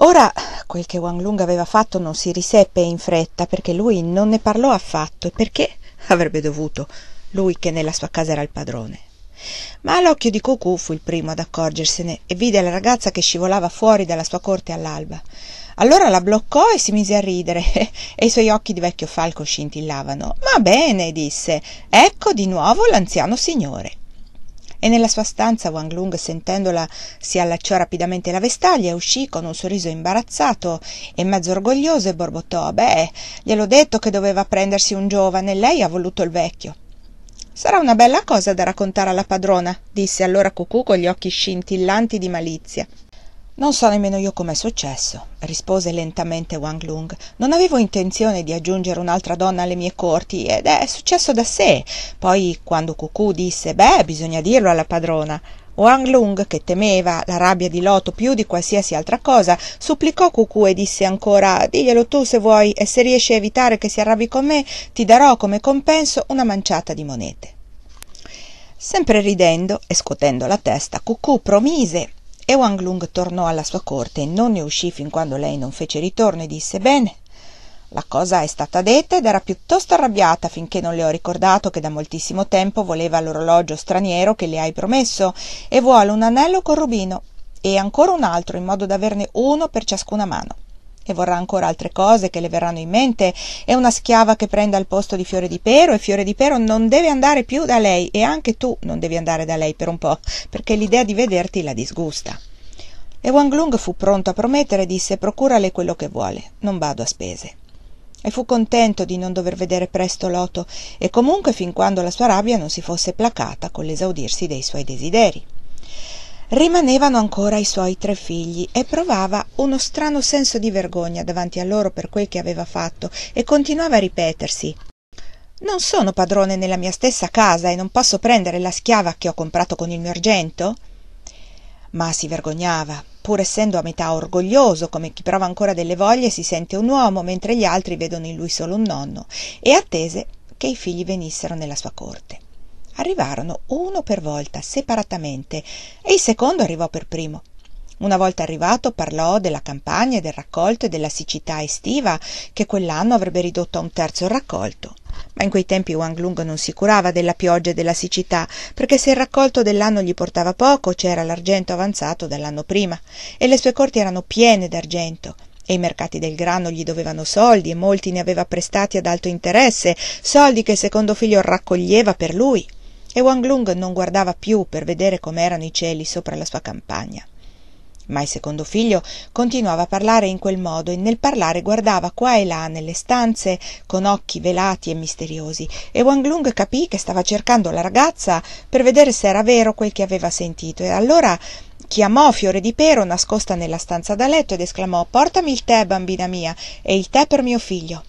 Ora quel che Wang Lung aveva fatto non si riseppe in fretta perché lui non ne parlò affatto e perché avrebbe dovuto, lui che nella sua casa era il padrone. Ma l'occhio di Cucù fu il primo ad accorgersene e vide la ragazza che scivolava fuori dalla sua corte all'alba. Allora la bloccò e si mise a ridere e i suoi occhi di vecchio falco scintillavano. Ma bene, disse, ecco di nuovo l'anziano signore e nella sua stanza wang lung sentendola si allacciò rapidamente la vestaglia e uscì con un sorriso imbarazzato e mezzo orgoglioso e borbottò beh gliel'ho detto che doveva prendersi un giovane lei ha voluto il vecchio sarà una bella cosa da raccontare alla padrona disse allora cucù con gli occhi scintillanti di malizia non so nemmeno io com'è successo rispose lentamente wang lung non avevo intenzione di aggiungere un'altra donna alle mie corti ed è successo da sé poi quando cucù disse beh bisogna dirlo alla padrona Wang Lung, che temeva la rabbia di Loto più di qualsiasi altra cosa, supplicò Cucù e disse ancora «Diglielo tu se vuoi e se riesci a evitare che si arrabbi con me, ti darò come compenso una manciata di monete». Sempre ridendo e scotendo la testa, Cucù promise e Wang Lung tornò alla sua corte e non ne uscì fin quando lei non fece ritorno e disse «Bene, la cosa è stata detta ed era piuttosto arrabbiata finché non le ho ricordato che da moltissimo tempo voleva l'orologio straniero che le hai promesso e vuole un anello col rubino e ancora un altro in modo da averne uno per ciascuna mano e vorrà ancora altre cose che le verranno in mente, è una schiava che prenda il posto di Fiore di Pero e Fiore di Pero non deve andare più da lei e anche tu non devi andare da lei per un po', perché l'idea di vederti la disgusta. E Wang Lung fu pronto a promettere e disse procurale quello che vuole, non vado a spese. E fu contento di non dover vedere presto Loto, e comunque fin quando la sua rabbia non si fosse placata con l'esaudirsi dei suoi desideri rimanevano ancora i suoi tre figli e provava uno strano senso di vergogna davanti a loro per quel che aveva fatto e continuava a ripetersi non sono padrone nella mia stessa casa e non posso prendere la schiava che ho comprato con il mio argento ma si vergognava pur essendo a metà orgoglioso come chi prova ancora delle voglie si sente un uomo mentre gli altri vedono in lui solo un nonno e attese che i figli venissero nella sua corte Arrivarono uno per volta, separatamente, e il secondo arrivò per primo. Una volta arrivato parlò della campagna, del raccolto e della siccità estiva che quell'anno avrebbe ridotto a un terzo il raccolto. Ma in quei tempi Wang Lung non si curava della pioggia e della siccità, perché se il raccolto dell'anno gli portava poco, c'era l'argento avanzato dall'anno prima, e le sue corti erano piene d'argento, e i mercati del grano gli dovevano soldi e molti ne aveva prestati ad alto interesse, soldi che il secondo figlio raccoglieva per lui e Wang Lung non guardava più per vedere com'erano i cieli sopra la sua campagna ma il secondo figlio continuava a parlare in quel modo e nel parlare guardava qua e là nelle stanze con occhi velati e misteriosi e Wang Lung capì che stava cercando la ragazza per vedere se era vero quel che aveva sentito e allora chiamò fiore di pero nascosta nella stanza da letto ed esclamò portami il tè bambina mia e il tè per mio figlio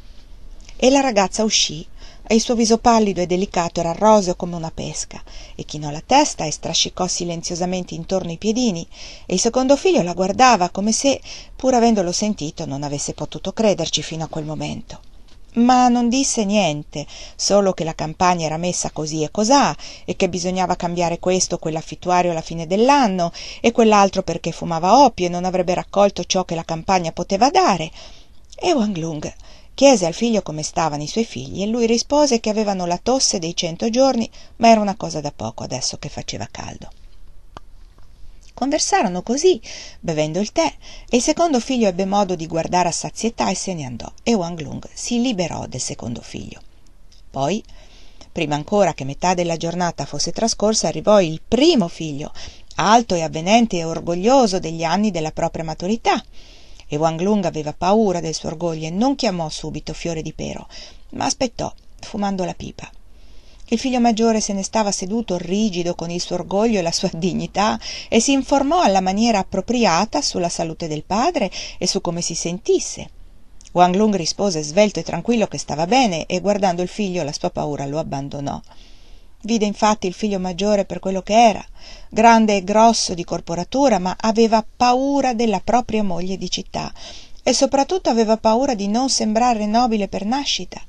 e la ragazza uscì e il suo viso pallido e delicato era roseo come una pesca e chinò la testa e strascicò silenziosamente intorno i piedini e il secondo figlio la guardava come se pur avendolo sentito non avesse potuto crederci fino a quel momento ma non disse niente solo che la campagna era messa così e cosà e che bisognava cambiare questo o quell'affittuario alla fine dell'anno e quell'altro perché fumava oppio e non avrebbe raccolto ciò che la campagna poteva dare e Wang Lung Chiese al figlio come stavano i suoi figli e lui rispose che avevano la tosse dei cento giorni, ma era una cosa da poco adesso che faceva caldo. Conversarono così, bevendo il tè, e il secondo figlio ebbe modo di guardare a sazietà e se ne andò, e Wang Lung si liberò del secondo figlio. Poi, prima ancora che metà della giornata fosse trascorsa, arrivò il primo figlio, alto e avvenente e orgoglioso degli anni della propria maturità e Wang Lung aveva paura del suo orgoglio e non chiamò subito Fiore di Pero, ma aspettò, fumando la pipa. Il figlio maggiore se ne stava seduto rigido con il suo orgoglio e la sua dignità e si informò alla maniera appropriata sulla salute del padre e su come si sentisse. Wang Lung rispose svelto e tranquillo che stava bene e guardando il figlio la sua paura lo abbandonò vide infatti il figlio maggiore per quello che era grande e grosso di corporatura ma aveva paura della propria moglie di città e soprattutto aveva paura di non sembrare nobile per nascita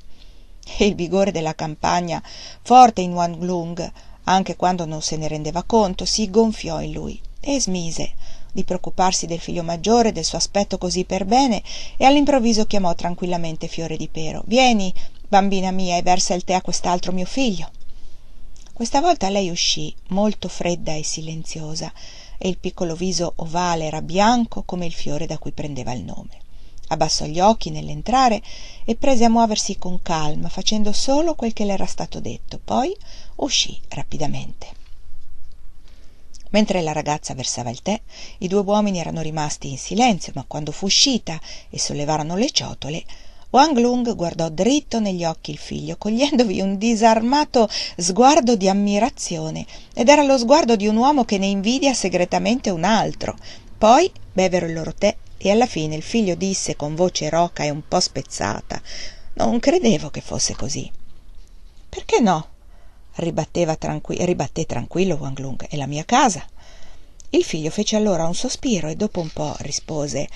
e il vigore della campagna forte in Wang Lung anche quando non se ne rendeva conto si gonfiò in lui e smise di preoccuparsi del figlio maggiore del suo aspetto così per bene e all'improvviso chiamò tranquillamente Fiore di Pero vieni bambina mia e versa il tè a quest'altro mio figlio questa volta lei uscì molto fredda e silenziosa e il piccolo viso ovale era bianco come il fiore da cui prendeva il nome abbassò gli occhi nell'entrare e prese a muoversi con calma facendo solo quel che le era stato detto poi uscì rapidamente mentre la ragazza versava il tè i due uomini erano rimasti in silenzio ma quando fu uscita e sollevarono le ciotole wang lung guardò dritto negli occhi il figlio cogliendovi un disarmato sguardo di ammirazione ed era lo sguardo di un uomo che ne invidia segretamente un altro poi bevvero il loro tè e alla fine il figlio disse con voce roca e un po spezzata non credevo che fosse così perché no ribatteva tranqui- ribatté tranquillo wang lung è la mia casa il figlio fece allora un sospiro e dopo un po' rispose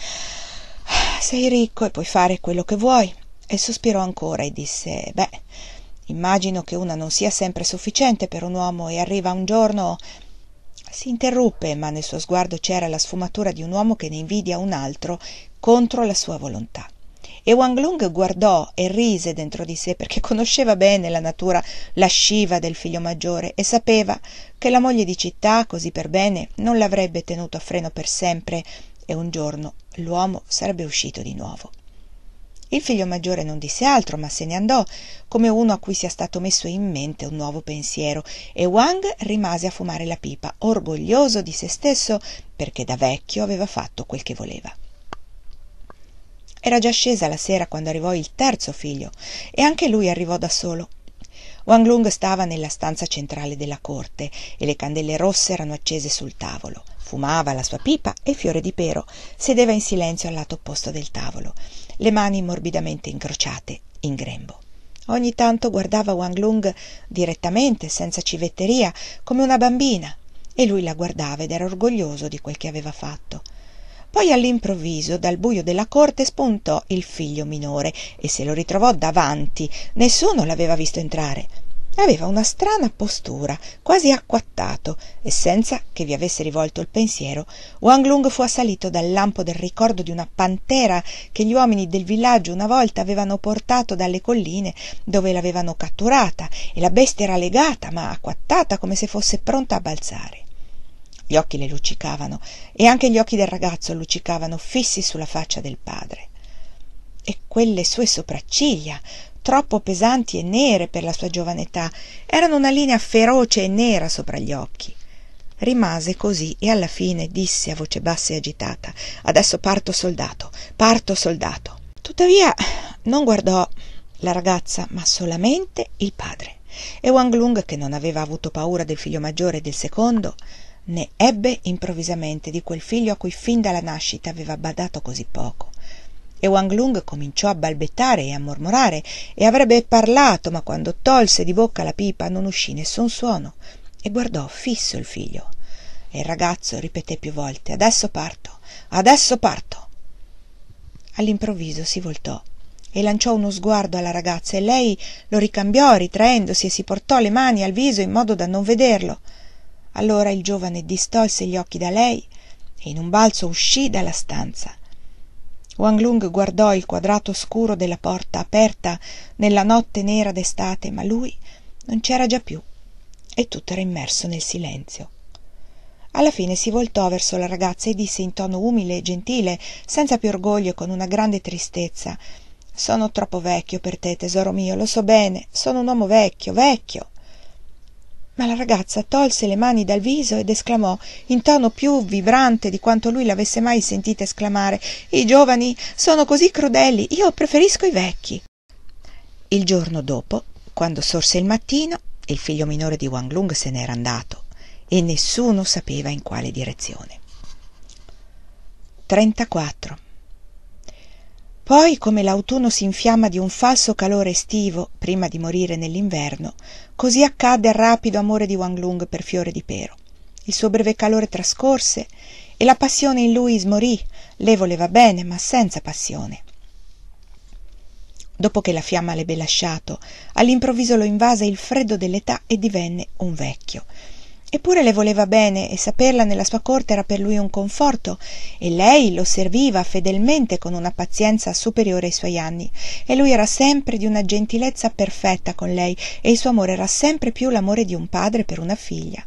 sei ricco e puoi fare quello che vuoi e sospirò ancora e disse beh immagino che una non sia sempre sufficiente per un uomo e arriva un giorno si interruppe ma nel suo sguardo c'era la sfumatura di un uomo che ne invidia un altro contro la sua volontà e Wang Lung guardò e rise dentro di sé perché conosceva bene la natura lasciva del figlio maggiore e sapeva che la moglie di città così per bene non l'avrebbe tenuto a freno per sempre e un giorno l'uomo sarebbe uscito di nuovo il figlio maggiore non disse altro ma se ne andò come uno a cui sia stato messo in mente un nuovo pensiero e wang rimase a fumare la pipa orgoglioso di se stesso perché da vecchio aveva fatto quel che voleva era già scesa la sera quando arrivò il terzo figlio e anche lui arrivò da solo wang lung stava nella stanza centrale della corte e le candele rosse erano accese sul tavolo Fumava la sua pipa e Fiore di Pero sedeva in silenzio al lato opposto del tavolo, le mani morbidamente incrociate in grembo. Ogni tanto guardava Wang Lung direttamente, senza civetteria, come una bambina, e lui la guardava ed era orgoglioso di quel che aveva fatto. Poi all'improvviso, dal buio della corte, spuntò il figlio minore e se lo ritrovò davanti. Nessuno l'aveva visto entrare aveva una strana postura quasi acquattato e senza che vi avesse rivolto il pensiero wang lung fu assalito dal lampo del ricordo di una pantera che gli uomini del villaggio una volta avevano portato dalle colline dove l'avevano catturata e la bestia era legata ma acquattata come se fosse pronta a balzare gli occhi le luccicavano e anche gli occhi del ragazzo luccicavano fissi sulla faccia del padre e quelle sue sopracciglia troppo pesanti e nere per la sua giovane età erano una linea feroce e nera sopra gli occhi rimase così e alla fine disse a voce bassa e agitata adesso parto soldato parto soldato tuttavia non guardò la ragazza ma solamente il padre e Wang Lung che non aveva avuto paura del figlio maggiore e del secondo ne ebbe improvvisamente di quel figlio a cui fin dalla nascita aveva badato così poco e Wang Lung cominciò a balbettare e a mormorare e avrebbe parlato, ma quando tolse di bocca la pipa non uscì nessun suono e guardò fisso il figlio. E il ragazzo ripeté più volte: Adesso parto, adesso parto. All'improvviso si voltò e lanciò uno sguardo alla ragazza e lei lo ricambiò ritraendosi e si portò le mani al viso in modo da non vederlo. Allora il giovane distolse gli occhi da lei e in un balzo uscì dalla stanza wang lung guardò il quadrato scuro della porta aperta nella notte nera d'estate ma lui non c'era già più e tutto era immerso nel silenzio alla fine si voltò verso la ragazza e disse in tono umile e gentile senza più orgoglio e con una grande tristezza sono troppo vecchio per te tesoro mio lo so bene sono un uomo vecchio vecchio ma la ragazza tolse le mani dal viso ed esclamò in tono più vibrante di quanto lui l'avesse mai sentita esclamare i giovani sono così crudeli io preferisco i vecchi il giorno dopo quando sorse il mattino il figlio minore di wang lung se n'era andato e nessuno sapeva in quale direzione poi come l'autunno s'infiamma di un falso calore estivo prima di morire nell'inverno così accadde al rapido amore di wang lung per fiore di pero il suo breve calore trascorse e la passione in lui smorì. lei voleva bene ma senza passione dopo che la fiamma l'ebbe lasciato all'improvviso lo invase il freddo dell'età e divenne un vecchio eppure le voleva bene e saperla nella sua corte era per lui un conforto e lei lo serviva fedelmente con una pazienza superiore ai suoi anni e lui era sempre di una gentilezza perfetta con lei e il suo amore era sempre più l'amore di un padre per una figlia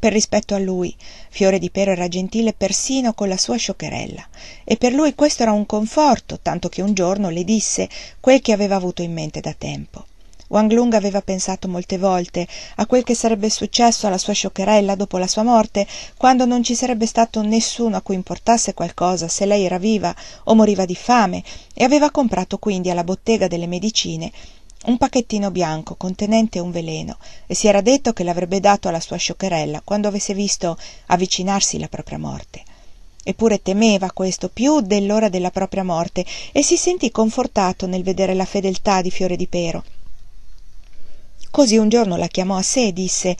per rispetto a lui fiore di pero era gentile persino con la sua scioccherella e per lui questo era un conforto tanto che un giorno le disse quel che aveva avuto in mente da tempo wang lung aveva pensato molte volte a quel che sarebbe successo alla sua scioccherella dopo la sua morte quando non ci sarebbe stato nessuno a cui importasse qualcosa se lei era viva o moriva di fame e aveva comprato quindi alla bottega delle medicine un pacchettino bianco contenente un veleno e si era detto che l'avrebbe dato alla sua scioccherella quando avesse visto avvicinarsi la propria morte. Eppure temeva questo più dell'ora della propria morte e si sentì confortato nel vedere la fedeltà di Fiore di Pero Così un giorno la chiamò a sé e disse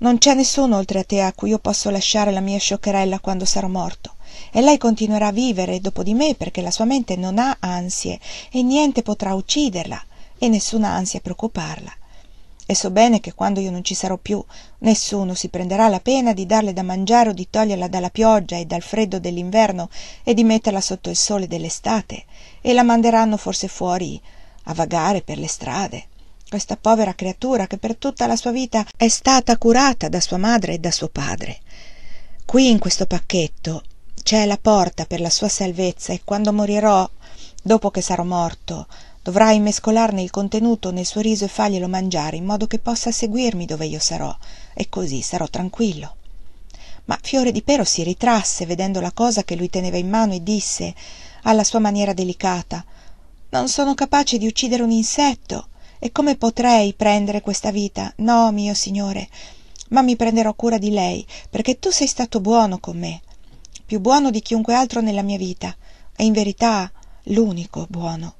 Non c'è nessuno oltre a te a cui io posso lasciare la mia scioccherella quando sarò morto. E lei continuerà a vivere dopo di me perché la sua mente non ha ansie e niente potrà ucciderla e nessuna ansia preoccuparla. E so bene che quando io non ci sarò più, nessuno si prenderà la pena di darle da mangiare o di toglierla dalla pioggia e dal freddo dell'inverno e di metterla sotto il sole dell'estate, e la manderanno forse fuori a vagare per le strade questa povera creatura che per tutta la sua vita è stata curata da sua madre e da suo padre. Qui in questo pacchetto c'è la porta per la sua salvezza e quando morirò, dopo che sarò morto, dovrai mescolarne il contenuto nel suo riso e farglielo mangiare in modo che possa seguirmi dove io sarò e così sarò tranquillo. Ma Fiore di Pero si ritrasse vedendo la cosa che lui teneva in mano e disse, alla sua maniera delicata, Non sono capace di uccidere un insetto e come potrei prendere questa vita no mio signore ma mi prenderò cura di lei perché tu sei stato buono con me più buono di chiunque altro nella mia vita e in verità l'unico buono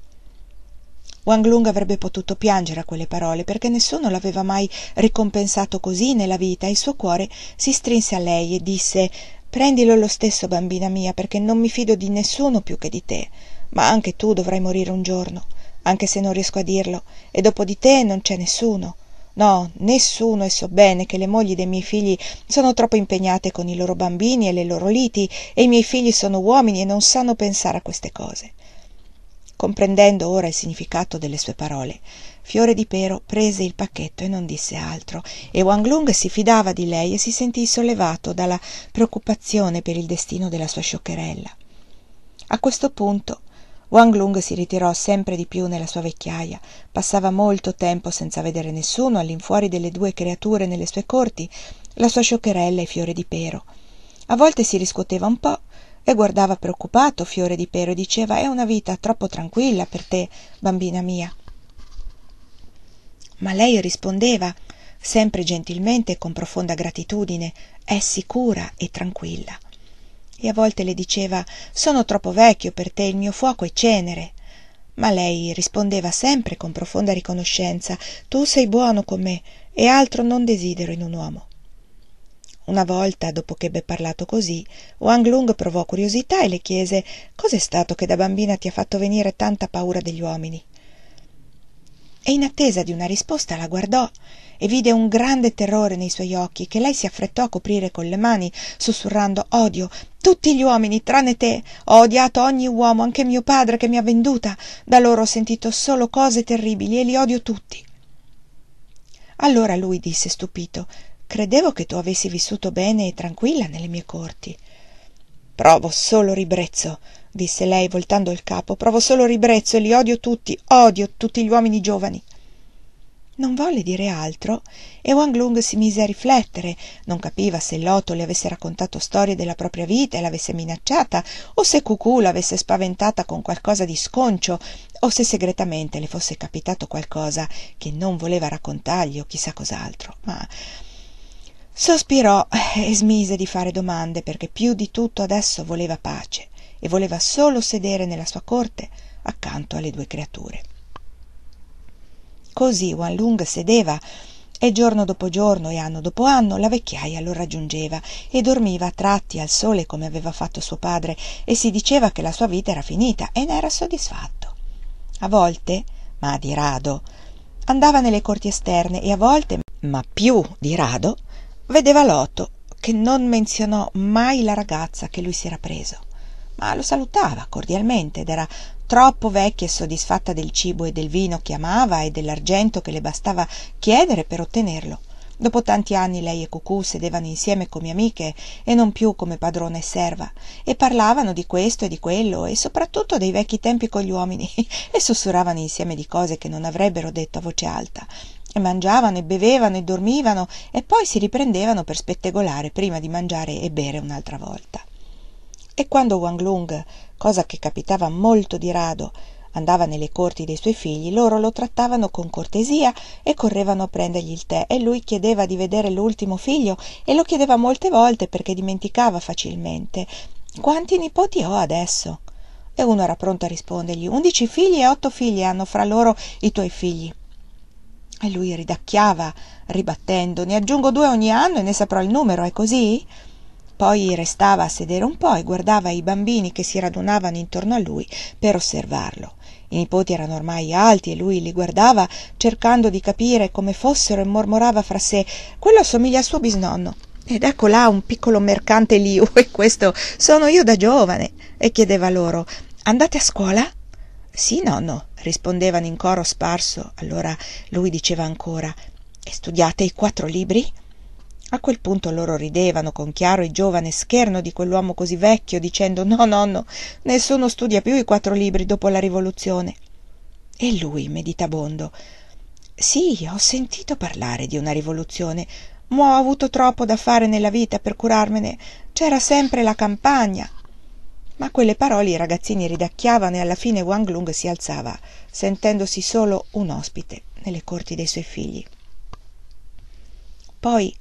Wang Lung avrebbe potuto piangere a quelle parole perché nessuno l'aveva mai ricompensato così nella vita e il suo cuore si strinse a lei e disse Prendilo lo stesso, bambina mia, perché non mi fido di nessuno più che di te, ma anche tu dovrai morire un giorno anche se non riesco a dirlo e dopo di te non c'è nessuno no nessuno e so bene che le mogli dei miei figli sono troppo impegnate con i loro bambini e le loro liti e i miei figli sono uomini e non sanno pensare a queste cose comprendendo ora il significato delle sue parole fiore di pero prese il pacchetto e non disse altro e wang lung si fidava di lei e si sentì sollevato dalla preoccupazione per il destino della sua scioccherella a questo punto Wang Lung si ritirò sempre di più nella sua vecchiaia, passava molto tempo senza vedere nessuno all'infuori delle due creature nelle sue corti, la sua scioccherella e Fiore di Pero. A volte si riscuoteva un po' e guardava preoccupato Fiore di Pero e diceva è una vita troppo tranquilla per te, bambina mia. Ma lei rispondeva sempre gentilmente e con profonda gratitudine è sicura e tranquilla e a volte le diceva sono troppo vecchio per te il mio fuoco è cenere ma lei rispondeva sempre con profonda riconoscenza tu sei buono con me e altro non desidero in un uomo una volta dopo ch'ebbe parlato così wang lung provò curiosità e le chiese cos'è stato che da bambina ti ha fatto venire tanta paura degli uomini e in attesa di una risposta la guardò e vide un grande terrore nei suoi occhi che lei si affrettò a coprire con le mani, sussurrando odio tutti gli uomini tranne te. Ho odiato ogni uomo, anche mio padre che mi ha venduta. Da loro ho sentito solo cose terribili e li odio tutti. Allora lui disse stupito Credevo che tu avessi vissuto bene e tranquilla nelle mie corti. Provo solo ribrezzo, disse lei voltando il capo, provo solo ribrezzo e li odio tutti, odio tutti gli uomini giovani. Non volle dire altro e Wang Lung si mise a riflettere. Non capiva se Loto le avesse raccontato storie della propria vita e l'avesse minacciata, o se Cucù l'avesse spaventata con qualcosa di sconcio, o se segretamente le fosse capitato qualcosa che non voleva raccontargli o chissà cos'altro. Ma sospirò e smise di fare domande perché più di tutto adesso voleva pace e voleva solo sedere nella sua corte accanto alle due creature. Così Wan Lung sedeva e giorno dopo giorno e anno dopo anno la vecchiaia lo raggiungeva e dormiva a tratti al sole come aveva fatto suo padre e si diceva che la sua vita era finita e ne era soddisfatto. A volte, ma di rado, andava nelle corti esterne e a volte, ma più di rado, vedeva Loto che non menzionò mai la ragazza che lui si era preso ma lo salutava cordialmente ed era troppo vecchia e soddisfatta del cibo e del vino che amava e dell'argento che le bastava chiedere per ottenerlo dopo tanti anni lei e cucù sedevano insieme come amiche e non più come padrona e serva e parlavano di questo e di quello e soprattutto dei vecchi tempi con gli uomini e sussurravano insieme di cose che non avrebbero detto a voce alta e mangiavano e bevevano e dormivano e poi si riprendevano per spettegolare prima di mangiare e bere un'altra volta e quando wang lung cosa che capitava molto di rado andava nelle corti dei suoi figli loro lo trattavano con cortesia e correvano a prendergli il tè e lui chiedeva di vedere l'ultimo figlio e lo chiedeva molte volte perché dimenticava facilmente quanti nipoti ho adesso e uno era pronto a rispondergli undici figli e otto figli hanno fra loro i tuoi figli e lui ridacchiava ribattendo ne aggiungo due ogni anno e ne saprò il numero è così poi restava a sedere un po' e guardava i bambini che si radunavano intorno a lui per osservarlo. I nipoti erano ormai alti e lui li guardava cercando di capire come fossero e mormorava fra sé quello assomiglia a suo bisnonno. Ed ecco là un piccolo mercante Liu e questo sono io da giovane. E chiedeva loro, andate a scuola? Sì, nonno, rispondevano in coro sparso. Allora lui diceva ancora, e studiate i quattro libri? a quel punto loro ridevano con chiaro e giovane scherno di quell'uomo così vecchio dicendo no nonno nessuno studia più i quattro libri dopo la rivoluzione e lui meditabondo sì ho sentito parlare di una rivoluzione ma ho avuto troppo da fare nella vita per curarmene c'era sempre la campagna ma quelle parole i ragazzini ridacchiavano e alla fine Wang Lung si alzava sentendosi solo un ospite nelle corti dei suoi figli poi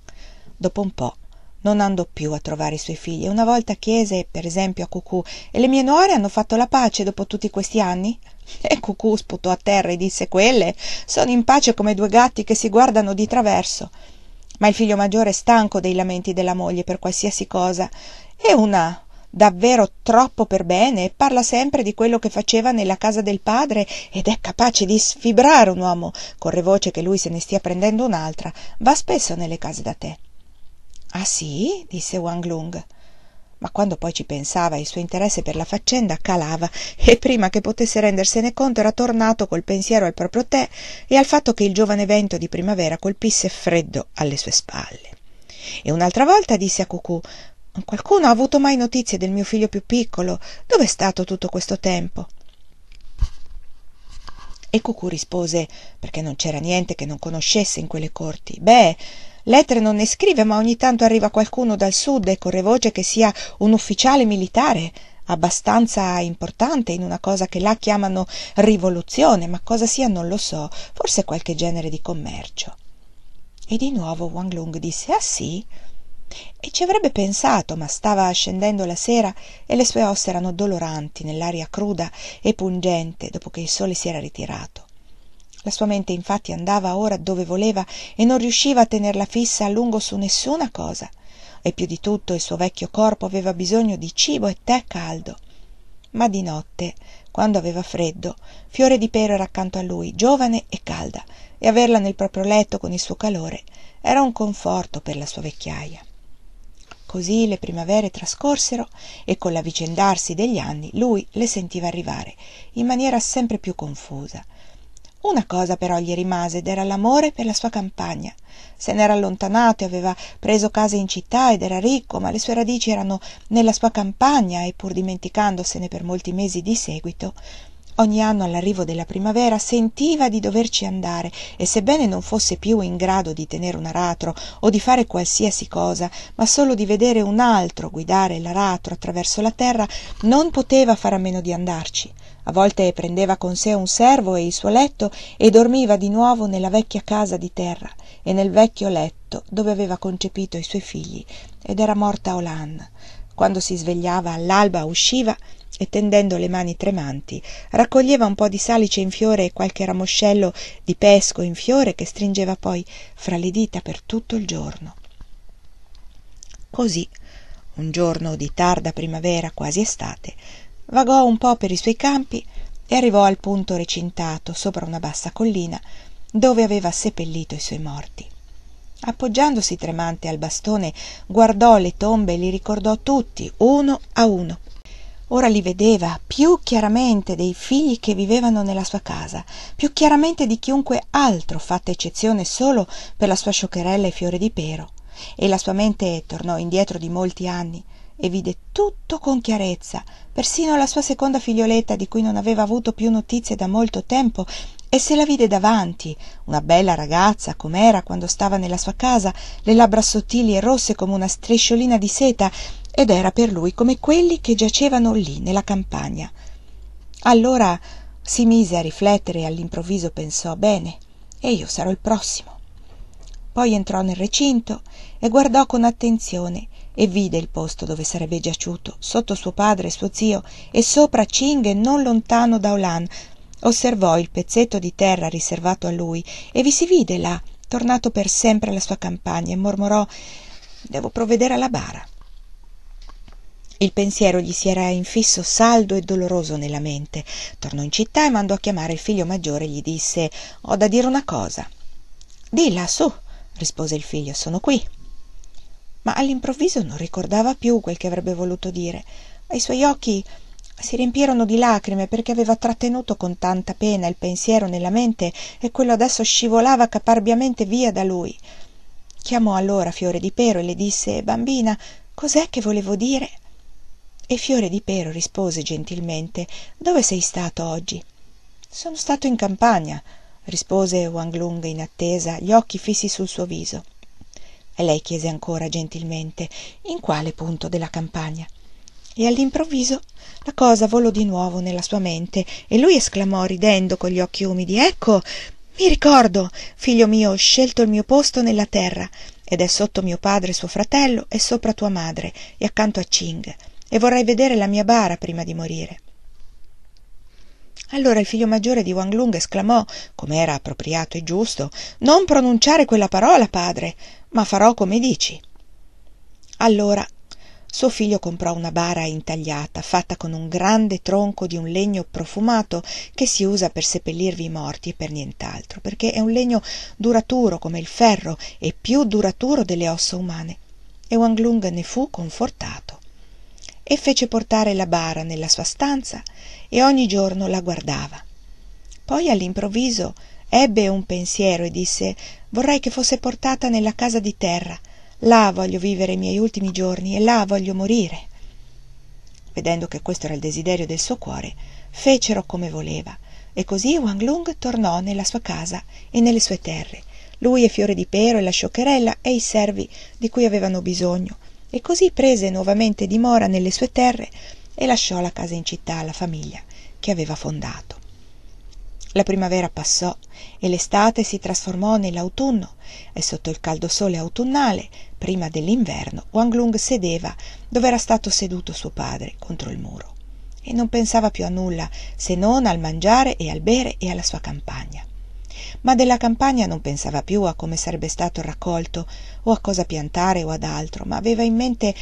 dopo un po non andò più a trovare i suoi figli e una volta chiese per esempio a cucù e le mie nuore hanno fatto la pace dopo tutti questi anni e cucù sputò a terra e disse quelle sono in pace come due gatti che si guardano di traverso ma il figlio maggiore è stanco dei lamenti della moglie per qualsiasi cosa È una davvero troppo per bene e parla sempre di quello che faceva nella casa del padre ed è capace di sfibrare un uomo corre voce che lui se ne stia prendendo un'altra va spesso nelle case da te Ah sì? disse Wang Lung. Ma quando poi ci pensava il suo interesse per la faccenda calava e prima che potesse rendersene conto era tornato col pensiero al proprio tè e al fatto che il giovane vento di primavera colpisse freddo alle sue spalle. E un'altra volta disse a Cucù Qualcuno ha avuto mai notizie del mio figlio più piccolo? Dov'è stato tutto questo tempo? E Cucù rispose perché non c'era niente che non conoscesse in quelle corti. Beh, lettere non ne scrive ma ogni tanto arriva qualcuno dal sud e corre voce che sia un ufficiale militare abbastanza importante in una cosa che là chiamano rivoluzione ma cosa sia non lo so forse qualche genere di commercio e di nuovo Wang Lung disse ah sì e ci avrebbe pensato ma stava scendendo la sera e le sue ossa erano doloranti nell'aria cruda e pungente dopo che il sole si era ritirato la sua mente infatti andava ora dove voleva e non riusciva a tenerla fissa a lungo su nessuna cosa e più di tutto il suo vecchio corpo aveva bisogno di cibo e tè caldo ma di notte quando aveva freddo fiore di pero era accanto a lui giovane e calda e averla nel proprio letto con il suo calore era un conforto per la sua vecchiaja Così le primavere trascorsero e con l'avvicendarsi degli anni lui le sentiva arrivare in maniera sempre più confusa una cosa però gli rimase ed era l'amore per la sua campagna. Se n'era allontanato e aveva preso case in città ed era ricco, ma le sue radici erano nella sua campagna e pur dimenticandosene per molti mesi di seguito, ogni anno all'arrivo della primavera sentiva di doverci andare e sebbene non fosse più in grado di tenere un aratro o di fare qualsiasi cosa ma solo di vedere un altro guidare l'aratro attraverso la terra non poteva fare a meno di andarci a volte prendeva con sé un servo e il suo letto e dormiva di nuovo nella vecchia casa di terra e nel vecchio letto dove aveva concepito i suoi figli ed era morta Olan. Quando si svegliava all'alba usciva e tendendo le mani tremanti raccoglieva un po di salice in fiore e qualche ramoscello di pesco in fiore che stringeva poi fra le dita per tutto il giorno così un giorno di tarda primavera quasi estate vagò un po per i suoi campi e arrivò al punto recintato sopra una bassa collina dove aveva seppellito i suoi morti appoggiandosi tremante al bastone guardò le tombe e li ricordò tutti uno a uno ora li vedeva più chiaramente dei figli che vivevano nella sua casa più chiaramente di chiunque altro fatta eccezione solo per la sua scioccherella e fiore di pero e la sua mente tornò indietro di molti anni e vide tutto con chiarezza persino la sua seconda figlioletta di cui non aveva avuto più notizie da molto tempo e se la vide davanti una bella ragazza com'era quando stava nella sua casa le labbra sottili e rosse come una strisciolina di seta ed era per lui come quelli che giacevano lì nella campagna. Allora si mise a riflettere e all'improvviso pensò bene, e io sarò il prossimo. Poi entrò nel recinto e guardò con attenzione e vide il posto dove sarebbe giaciuto, sotto suo padre e suo zio, e sopra Cinghe non lontano da Olan. Osservò il pezzetto di terra riservato a lui e vi si vide là, tornato per sempre alla sua campagna, e mormorò Devo provvedere alla bara il pensiero gli si era infisso saldo e doloroso nella mente tornò in città e mandò a chiamare il figlio maggiore e gli disse ho da dire una cosa dilla su rispose il figlio sono qui ma all'improvviso non ricordava più quel che avrebbe voluto dire I suoi occhi si riempirono di lacrime perché aveva trattenuto con tanta pena il pensiero nella mente e quello adesso scivolava caparbiamente via da lui chiamò allora fiore di pero e le disse bambina cos'è che volevo dire e Fiore di Pero rispose gentilmente Dove sei stato oggi? Sono stato in campagna, rispose Wang Lung in attesa, gli occhi fissi sul suo viso. E lei chiese ancora gentilmente in quale punto della campagna. E all'improvviso la cosa volò di nuovo nella sua mente e lui esclamò ridendo con gli occhi umidi Ecco, mi ricordo, figlio mio, ho scelto il mio posto nella terra ed è sotto mio padre e suo fratello e sopra tua madre e accanto a Ching e vorrei vedere la mia bara prima di morire. Allora il figlio maggiore di Wang Lung esclamò, come era appropriato e giusto, Non pronunciare quella parola, padre, ma farò come dici. Allora suo figlio comprò una bara intagliata, fatta con un grande tronco di un legno profumato che si usa per seppellirvi i morti e per nient'altro, perché è un legno duraturo come il ferro e più duraturo delle ossa umane. E Wang Lung ne fu confortato e fece portare la bara nella sua stanza e ogni giorno la guardava poi all'improvviso ebbe un pensiero e disse vorrei che fosse portata nella casa di terra là voglio vivere i miei ultimi giorni e là voglio morire vedendo che questo era il desiderio del suo cuore fecero come voleva e così Wang Lung tornò nella sua casa e nelle sue terre lui e Fiore di Pero e la scioccherella e i servi di cui avevano bisogno e così prese nuovamente dimora nelle sue terre e lasciò la casa in città alla famiglia che aveva fondato. La primavera passò e l'estate si trasformò nell'autunno e sotto il caldo sole autunnale, prima dell'inverno, Wang Lung sedeva dove era stato seduto suo padre contro il muro e non pensava più a nulla se non al mangiare e al bere e alla sua campagna ma della campagna non pensava più a come sarebbe stato raccolto o a cosa piantare o ad altro ma aveva in mente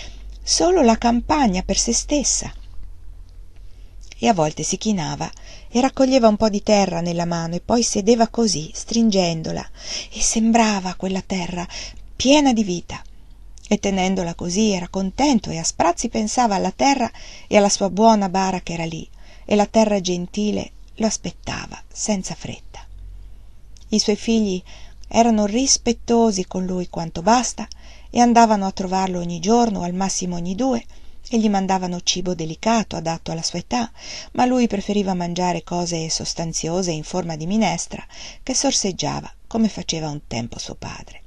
solo la campagna per se stessa e a volte si chinava e raccoglieva un po di terra nella mano e poi sedeva così stringendola e sembrava quella terra piena di vita e tenendola così era contento e a sprazzi pensava alla terra e alla sua buona bara che era lì e la terra gentile lo aspettava senza fretta i suoi figli erano rispettosi con lui quanto basta e andavano a trovarlo ogni giorno o al massimo ogni due e gli mandavano cibo delicato adatto alla sua età ma lui preferiva mangiare cose sostanziose in forma di minestra che sorseggiava come faceva un tempo suo padre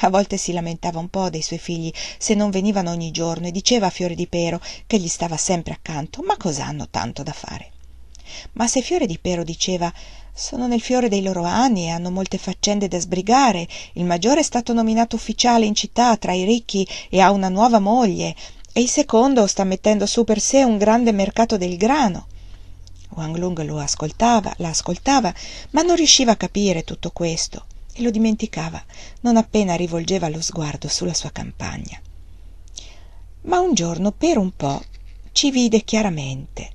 a volte si lamentava un po dei suoi figli se non venivano ogni giorno e diceva a fiore di pero che gli stava sempre accanto ma cos'hanno tanto da fare ma se fiore di pero diceva sono nel fiore dei loro anni e hanno molte faccende da sbrigare il maggiore è stato nominato ufficiale in città tra i ricchi e ha una nuova moglie e il secondo sta mettendo su per sé un grande mercato del grano wang lung lo ascoltava la ascoltava ma non riusciva a capire tutto questo e lo dimenticava non appena rivolgeva lo sguardo sulla sua campagna ma un giorno per un po ci vide chiaramente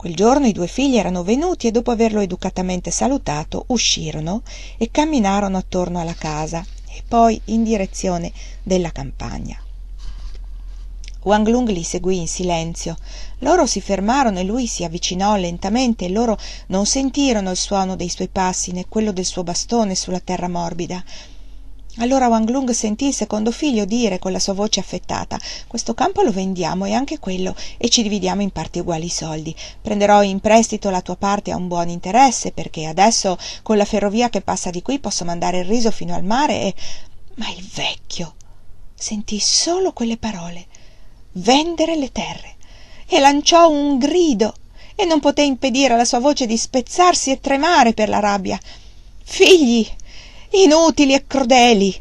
quel giorno i due figli erano venuti e dopo averlo educatamente salutato uscirono e camminarono attorno alla casa e poi in direzione della campagna Wang Lung li seguì in silenzio. Loro si fermarono e lui si avvicinò lentamente e loro non sentirono il suono dei suoi passi né quello del suo bastone sulla terra morbida, allora wang lung sentì il secondo figlio dire con la sua voce affettata questo campo lo vendiamo e anche quello e ci dividiamo in parti uguali i soldi prenderò in prestito la tua parte a un buon interesse perché adesso con la ferrovia che passa di qui posso mandare il riso fino al mare e ma il vecchio sentì solo quelle parole vendere le terre e lanciò un grido e non poté impedire alla sua voce di spezzarsi e tremare per la rabbia figli inutili e crudeli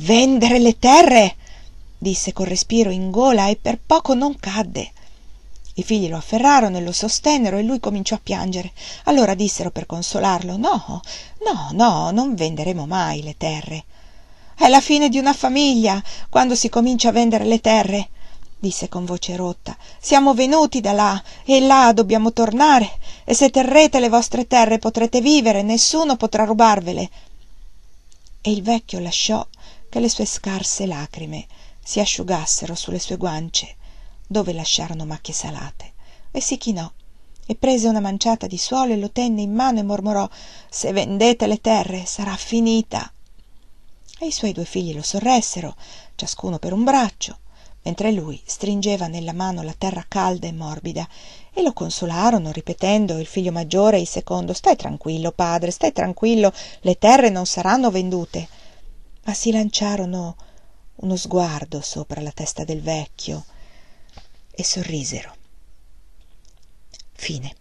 vendere le terre disse col respiro in gola e per poco non cadde i figli lo afferrarono e lo sostennero e lui cominciò a piangere allora dissero per consolarlo no no no non venderemo mai le terre è la fine di una famiglia quando si comincia a vendere le terre disse con voce rotta siamo venuti da là e là dobbiamo tornare e se terrete le vostre terre potrete vivere nessuno potrà rubarvele e il vecchio lasciò che le sue scarse lacrime si asciugassero sulle sue guance dove lasciarono macchie salate e si chinò e prese una manciata di suolo e lo tenne in mano e mormorò se vendete le terre sarà finita e i suoi due figli lo sorressero ciascuno per un braccio mentre lui stringeva nella mano la terra calda e morbida e lo consolarono ripetendo il figlio maggiore e il secondo stai tranquillo padre stai tranquillo le terre non saranno vendute ma si lanciarono uno sguardo sopra la testa del vecchio e sorrisero fine